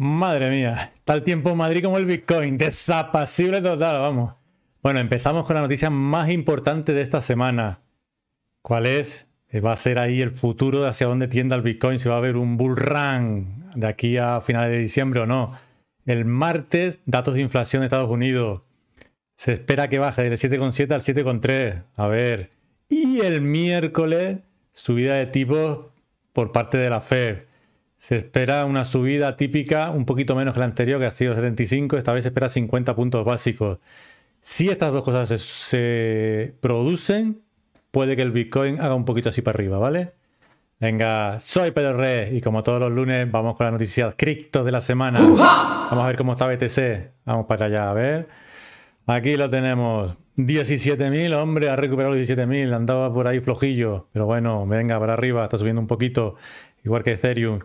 Madre mía, tal tiempo Madrid como el Bitcoin, desapacible total, vamos. Bueno, empezamos con la noticia más importante de esta semana. ¿Cuál es? Eh, va a ser ahí el futuro de hacia dónde tienda el Bitcoin, si va a haber un bull de aquí a finales de diciembre o no. El martes, datos de inflación de Estados Unidos. Se espera que baje del 7,7 al 7,3. A ver. Y el miércoles, subida de tipos por parte de la Fed se espera una subida típica, un poquito menos que la anterior, que ha sido 75, esta vez se espera 50 puntos básicos. Si estas dos cosas se, producen, puede que el Bitcoin haga un poquito así para arriba, ¿vale? Venga, soy Pedro Rey y como todos los lunes vamos con las noticias criptos de la semana. Vamos a ver cómo está BTC. Vamos para allá, a ver. Aquí lo tenemos. 17.000, hombre, ha recuperado los 17.000, andaba por ahí flojillo, pero bueno, venga, para arriba, está subiendo un poquito igual que Ethereum.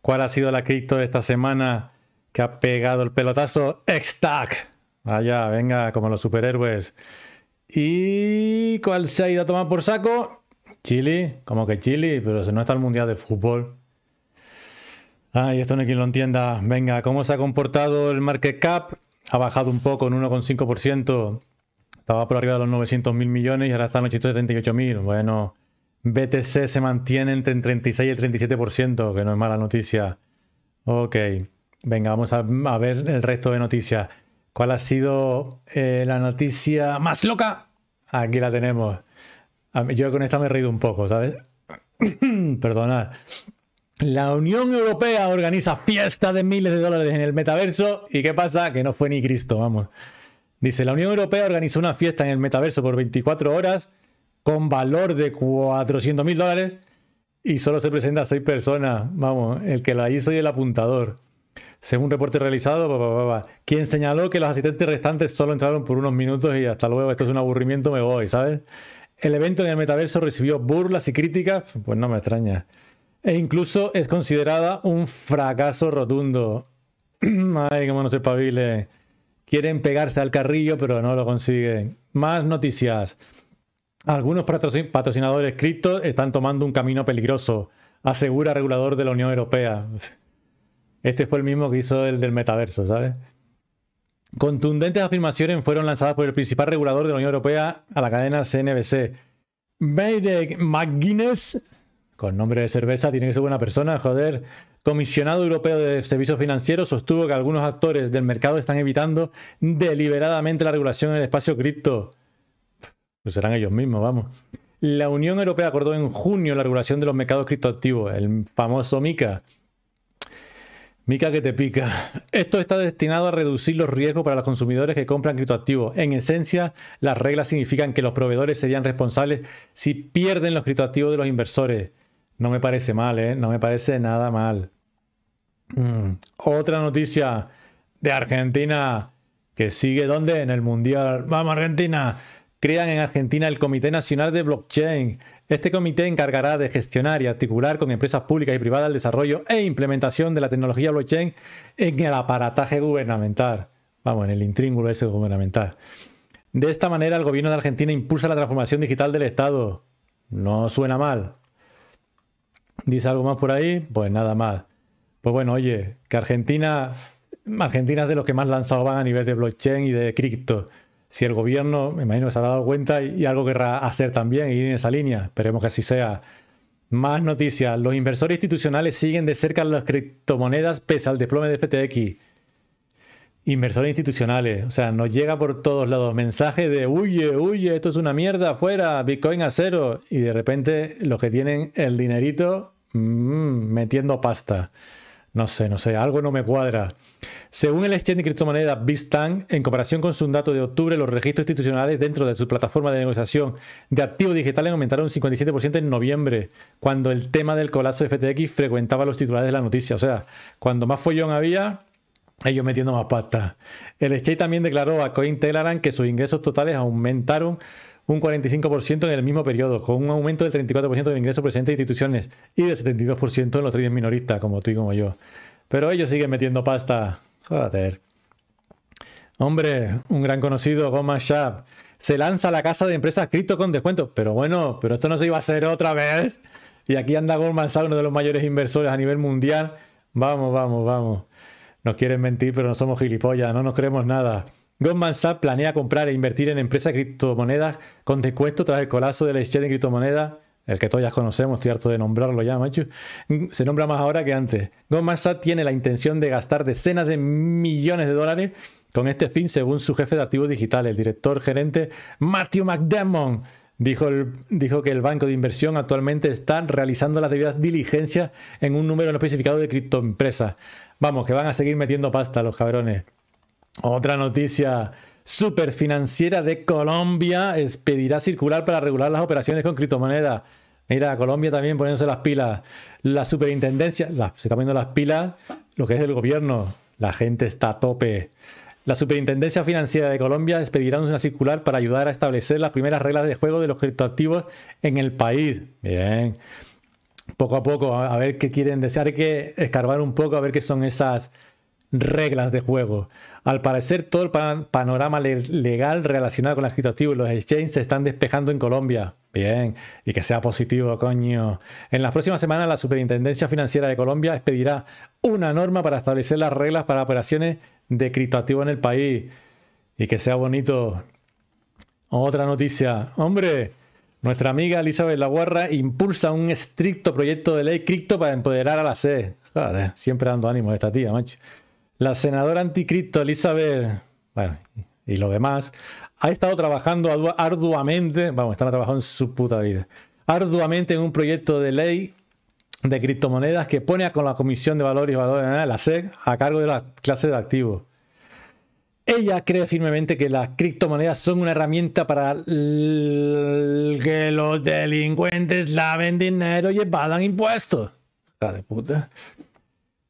¿Cuál ha sido la cripto de esta semana que ha pegado el pelotazo? Xtac. Vaya, venga, como los superhéroes. ¿Y cuál se ha ido a tomar por saco? Chile, como que Chile, pero no está el Mundial de Fútbol. Ay, ah, esto no hay quien lo entienda. Venga, ¿cómo se ha comportado el market cap? Ha bajado un poco, en 1,5%. Estaba por arriba de los 900.000 mil millones y ahora está en 878.000. Bueno, BTC se mantiene entre el 36 y el 37%, que no es mala noticia. Ok, venga, vamos a, ver el resto de noticias. ¿Cuál ha sido eh, la noticia más loca? Aquí la tenemos. yo con esta me he reído un poco, ¿sabes? Perdonad. La Unión Europea organiza fiesta de miles de dólares en el metaverso. ¿Y qué pasa? Que no fue ni Cristo, vamos. Dice, la Unión Europea organizó una fiesta en el metaverso por 24 horas con valor de 400 mil dólares y solo se presenta a seis personas. Vamos, el que la hizo y el apuntador. Según reporte realizado, quien señaló que los asistentes restantes solo entraron por unos minutos y hasta luego, esto es un aburrimiento, me voy, ¿sabes? El evento en el metaverso recibió burlas y críticas, pues no me extraña. E incluso es considerada un fracaso rotundo. Ay, cómo no se pavile. Quieren pegarse al carrillo, pero no lo consiguen. Más noticias. Algunos patrocinadores cripto están tomando un camino peligroso, asegura regulador de la Unión Europea. Este fue el mismo que hizo el del metaverso, ¿sabes? Contundentes afirmaciones fueron lanzadas por el principal regulador de la Unión Europea a la cadena CNBC. Meirek McGuinness, con nombre de cerveza, tiene que ser buena persona, joder. Comisionado Europeo de Servicios Financieros sostuvo que algunos actores del mercado están evitando deliberadamente la regulación en el espacio cripto pues serán ellos mismos, vamos. La Unión Europea acordó en junio la regulación de los mercados criptoactivos, el famoso MICA. Mica que te pica. Esto está destinado a reducir los riesgos para los consumidores que compran criptoactivos. En esencia, las reglas significan que los proveedores serían responsables si pierden los criptoactivos de los inversores. No me parece mal, ¿eh? No me parece nada mal. Mm. Otra noticia de Argentina que sigue ¿dónde? En el Mundial. Vamos Argentina crean en Argentina el Comité Nacional de Blockchain. Este comité encargará de gestionar y articular con empresas públicas y privadas el desarrollo e implementación de la tecnología blockchain en el aparataje gubernamental. Vamos, en el intríngulo ese gubernamental. De esta manera, el gobierno de Argentina impulsa la transformación digital del Estado. No suena mal. ¿Dice algo más por ahí? Pues nada más. Pues bueno, oye, que Argentina, Argentina es de los que más lanzados van a nivel de blockchain y de cripto si el gobierno, me imagino que se ha dado cuenta y, algo querrá hacer también, ir en esa línea. Esperemos que así sea. Más noticias. Los inversores institucionales siguen de cerca las criptomonedas pese al desplome de FTX. Inversores institucionales. O sea, nos llega por todos lados mensaje de huye, huye, esto es una mierda, fuera, Bitcoin a cero. Y de repente los que tienen el dinerito mm, metiendo pasta. No sé, no sé, algo no me cuadra. Según el exchange de criptomonedas Bitstamp, en comparación con su dato de octubre, los registros institucionales dentro de su plataforma de negociación de activos digitales aumentaron un 57% en noviembre, cuando el tema del colapso de FTX frecuentaba los titulares de la noticia. O sea, cuando más follón había, ellos metiendo más pasta. El exchange también declaró a Cointelegram que sus ingresos totales aumentaron un 45% en el mismo periodo, con un aumento del 34% del ingreso presente de instituciones y del 72% en los traders minoristas, como tú y como yo. Pero ellos siguen metiendo pasta. Joder. Hombre, un gran conocido, Goldman Shab, se lanza a la casa de empresas cripto con descuento. Pero bueno, pero esto no se iba a hacer otra vez. Y aquí anda Goldman Sachs, uno de los mayores inversores a nivel mundial. Vamos, vamos, vamos. Nos quieren mentir, pero no somos gilipollas, no nos creemos nada. Goldman Sachs planea comprar e invertir en empresas criptomonedas con descuento tras el colapso la exchange de criptomonedas el que todos ya conocemos, estoy harto de nombrarlo ya, macho, se nombra más ahora que antes. Goldman Sachs tiene la intención de gastar decenas de millones de dólares con este fin, según su jefe de activos digitales, el director gerente Matthew McDermott. Dijo, dijo que el banco de inversión actualmente está realizando las debidas diligencias en un número no especificado de criptoempresas. Vamos, que van a seguir metiendo pasta los cabrones. Otra noticia. Superfinanciera de Colombia expedirá circular para regular las operaciones con criptomonedas. Mira, Colombia también poniéndose las pilas. La superintendencia, se está poniendo las pilas lo que es el gobierno. La gente está a tope. La Superintendencia Financiera de Colombia expedirá una circular para ayudar a establecer las primeras reglas de juego de los criptoactivos en el país. Bien. Poco a poco, a ver qué quieren desear, que escarbar un poco, a ver qué son esas reglas de juego. Al parecer, todo el panorama legal relacionado con las criptoactivos y los exchanges se están despejando en Colombia. Bien, y que sea positivo, coño. En las próximas semanas, la Superintendencia Financiera de Colombia expedirá una norma para establecer las reglas para operaciones de criptoactivos en el país. Y que sea bonito. Otra noticia. Hombre, nuestra amiga Elizabeth Laguarra impulsa un estricto proyecto de ley cripto para empoderar a la C. Joder, siempre dando ánimo a esta tía, macho. La senadora anticripto Elizabeth, bueno, y lo demás, ha estado trabajando arduamente, vamos, están trabajando en su puta vida, arduamente en un proyecto de ley de criptomonedas que pone a con la Comisión de Valores y Valores, de la SEC, a cargo de la clase de activos. Ella cree firmemente que las criptomonedas son una herramienta para que los delincuentes laven dinero y evadan impuestos. puta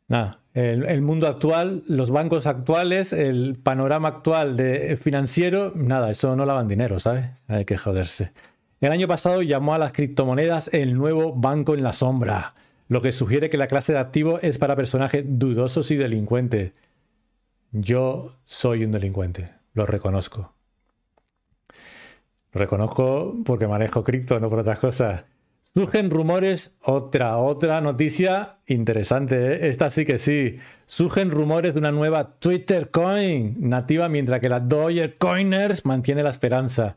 nada, el, mundo actual, los bancos actuales, el panorama actual de financiero, nada, eso no lavan dinero, ¿sabes? Hay que joderse. El año pasado llamó a las criptomonedas el nuevo banco en la sombra, lo que sugiere que la clase de activo es para personajes dudosos y delincuentes. Yo soy un delincuente, lo reconozco. Lo reconozco porque manejo cripto, no por otras cosas. Surgen rumores, otra, otra noticia interesante, ¿eh? esta sí que sí. Surgen rumores de una nueva Twitter Coin nativa mientras que la Doyer Coiners mantiene la esperanza.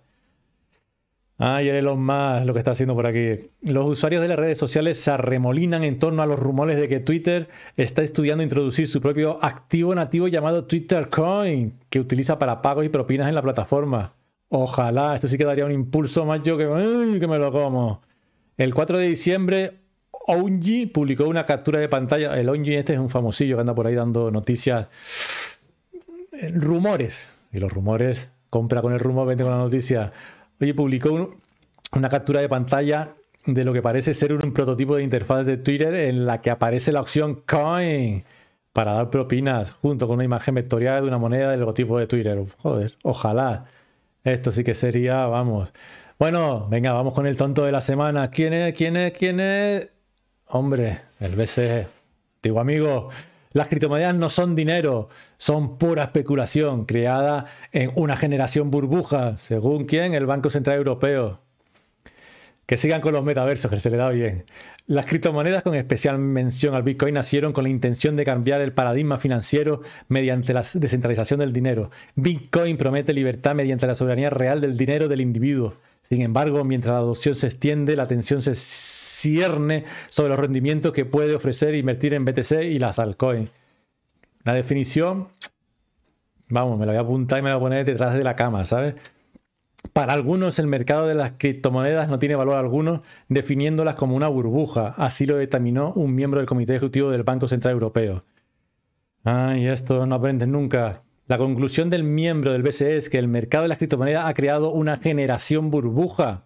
Ah, y lo más lo que está haciendo por aquí. Los usuarios de las redes sociales se arremolinan en torno a los rumores de que Twitter está estudiando introducir su propio activo nativo llamado Twitter Coin, que utiliza para pagos y propinas en la plataforma. Ojalá, esto sí que daría un impulso más yo que, que me lo como. El 4 de diciembre, Onji publicó una captura de pantalla. El Onji este es un famosillo que anda por ahí dando noticias, eh, rumores. Y los rumores, compra con el rumor, vende con la noticia. Oye, publicó una captura de pantalla de lo que parece ser un prototipo de interfaz de Twitter en la que aparece la opción Coin para dar propinas junto con una imagen vectorial de una moneda del logotipo de Twitter. Joder, ojalá. Esto sí que sería, vamos, bueno, venga, vamos con el tonto de la semana. ¿Quién es? ¿Quién es? ¿Quién es? Hombre, el BCE. Digo, amigo, las criptomonedas no son dinero, son pura especulación creada en una generación burbuja, según quién, el Banco Central Europeo. Que sigan con los metaversos, que se le da bien. Las criptomonedas, con especial mención al Bitcoin, nacieron con la intención de cambiar el paradigma financiero mediante la descentralización del dinero. Bitcoin promete libertad mediante la soberanía real del dinero del individuo sin embargo, mientras la adopción se extiende, la atención se cierne sobre los rendimientos que puede ofrecer e invertir en BTC y las altcoins. La definición, vamos, me la voy a apuntar y me la voy a poner detrás de la cama, ¿sabes? Para algunos el mercado de las criptomonedas no tiene valor alguno, definiéndolas como una burbuja. Así lo determinó un miembro del Comité Ejecutivo del Banco Central Europeo. Ay, esto no aprendes nunca. La conclusión del miembro del BCE es que el mercado de las criptomonedas ha creado una generación burbuja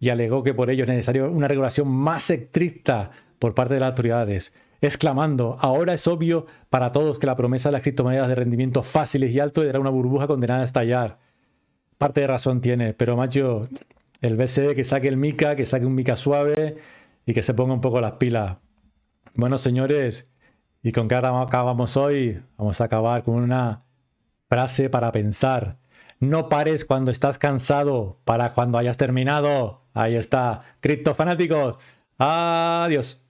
y alegó que por ello es necesaria una regulación más estricta por parte de las autoridades, exclamando, ahora es obvio para todos que la promesa de las criptomonedas de rendimientos fáciles y altos era una burbuja condenada a estallar. Parte de razón tiene, pero macho, el BCE que saque el mica, que saque un mica suave y que se ponga un poco las pilas. Bueno, señores, y con qué ahora acabamos hoy, vamos a acabar con una Frase para pensar. No pares cuando estás cansado, para cuando hayas terminado. Ahí está. Criptofanáticos. Adiós.